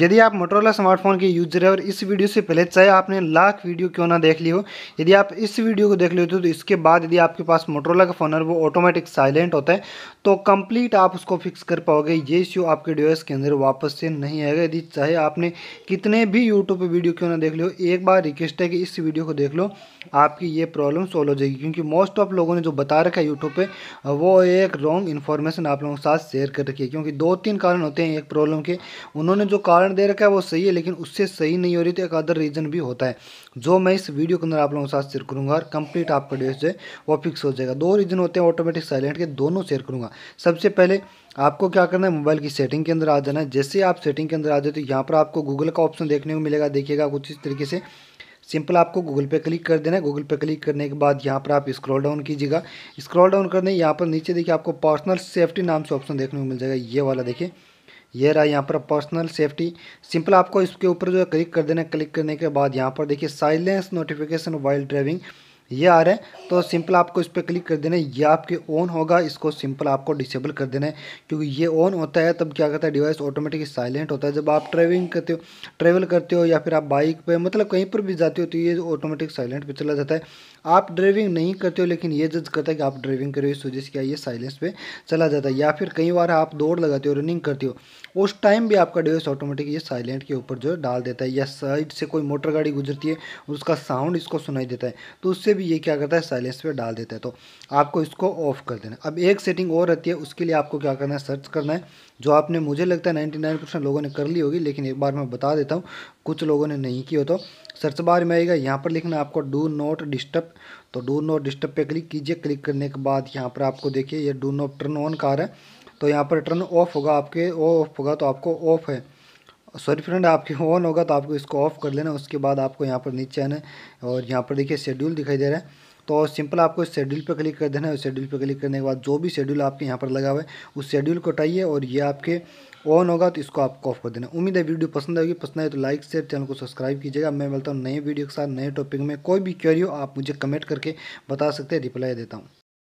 यदि आप Motorola smartphone के यूजर है और इस वीडियो से पहले चाहे आपने लाख वीडियो क्यों ना देख ली हो यदि आप इस वीडियो को देख लेते हो तो इसके बाद यदि आपके पास मोटरोला का फ़ोन है वो ऑटोमेटिक साइलेंट होता है तो कंप्लीट आप उसको फिक्स कर पाओगे ये इश्यू आपके डिवाइस के अंदर वापस से नहीं आएगा यदि चाहे आपने कितने भी यूट्यूब पर वीडियो क्यों ना देख लो एक बार रिक्वेस्ट है कि इस वीडियो को देख लो आपकी ये प्रॉब्लम सॉल्व हो जाएगी क्योंकि मोस्ट ऑफ लोगों ने जो बता रखा है यूट्यूब पर वो एक रॉन्ग इन्फॉर्मेशन आप लोगों के साथ शेयर कर रखी है क्योंकि दो तीन कारण होते हैं एक प्रॉब्लम के उन्होंने जो कारण कारण दे रखा है वो सही है लेकिन उससे सही नहीं हो रही तो एक अदर रीज़न भी होता है जो मैं इस वीडियो के अंदर आप लोगों के साथ शेयर करूँगा और कंप्लीट आपका डेट जो है वो फिक्स हो जाएगा दो रीज़न होते हैं ऑटोमेटिक साइलेंट के दोनों शेयर करूँगा सबसे पहले आपको क्या करना है मोबाइल की सेटिंग के अंदर आ जाना है जैसे आप सेटिंग के अंदर आ जाए तो यहाँ पर आपको गूगल का ऑप्शन देखने को मिलेगा देखिएगा कुछ इस तरीके से सिंपल आपको गूगल पे क्लिक कर देना है गूगल पे क्लिक करने के बाद यहाँ पर आप स्क्रॉल डाउन कीजिएगा स्क्रॉल डाउन करने यहाँ पर नीचे देखिए आपको पर्सनल सेफ्टी नाम से ऑप्शन देखने को मिल जाएगा ये वाला देखिए ये रहा यहाँ पर पर्सनल सेफ्टी सिंपल आपको इसके ऊपर जो है क्लिक कर देना क्लिक करने के बाद यहाँ पर देखिए साइलेंस नोटिफिकेशन वाइल्ड ड्राइविंग ये आ रहे हैं तो सिंपल आपको इस पर क्लिक कर देना है ये आपके ऑन होगा इसको सिंपल आपको डिसेबल कर देना है क्योंकि ये ऑन होता है तब क्या करता है डिवाइस ऑटोमेटिक साइलेंट होता है जब आप ट्रेविंग करते हो ट्रेवल करते हो या फिर आप बाइक पर मतलब कहीं पर भी जाते हो तो ये ऑटोमेटिक साइलेंट पर चला जाता है आप ड्राइविंग नहीं करते हो लेकिन ये जज करता है कि आप ड्राइविंग करो इस वजह से क्या ये साइलेंस पे चला जाता है या फिर कई बार आप दौड़ लगाते हो रनिंग करते हो उस टाइम भी आपका डिवाइस ऑटोमेटिक ये साइलेंट के ऊपर जो है डाल देता है या साइड से कोई मोटर गाड़ी गुजरती है उसका साउंड इसको सुनाई देता है तो उससे भी ये क्या करता है साइलेंस पे डाल देता है तो आपको इसको ऑफ कर देना अब एक सेटिंग और रहती है उसके लिए आपको क्या करना है सर्च करना है जो आपने मुझे लगता है नाइन्टी नाइन लोगों ने कर ली होगी लेकिन एक बार मैं बता देता हूँ कुछ लोगों ने नहीं किया हो तो सर्च बार में आएगा यहाँ पर लिखना आपको डू नॉट डिस्टर्ब तो डू नॉट डिस्टर्ब पर क्लिक कीजिए क्लिक करने के बाद यहाँ पर आपको देखिए ये डू नॉट टर्न ऑन कार है तो यहाँ पर टर्न ऑफ होगा आपके ऑफ होगा तो आपको ऑफ है सॉरी फ्रेंड आपके ऑन होगा तो आपको इसको ऑफ़ कर लेना उसके बाद आपको यहाँ पर नीचे आना है और यहाँ पर देखिए शेड्यूल दिखाई दे रहा है तो सिंपल आपको इस शेड्यूल पर क्लिक कर देना है और शेड्यूल पर क्लिक करने के बाद जो भी शेड्यूल आपके यहाँ पर लगा हुआ है उस शेड्यूल को हटाइए और ये आपके ऑन होगा तो इसको आपको ऑफ कर देना उम्मीद है वीडियो पसंद आएगी पसंद आए तो लाइक शेयर चैनल को सब्सक्राइब कीजिएगा मैं मिलता हूँ नए वीडियो के साथ नए टॉपिक में कोई भी क्वेरी हो आप मुझे कमेंट करके बता सकते हैं रिप्लाई देता हूँ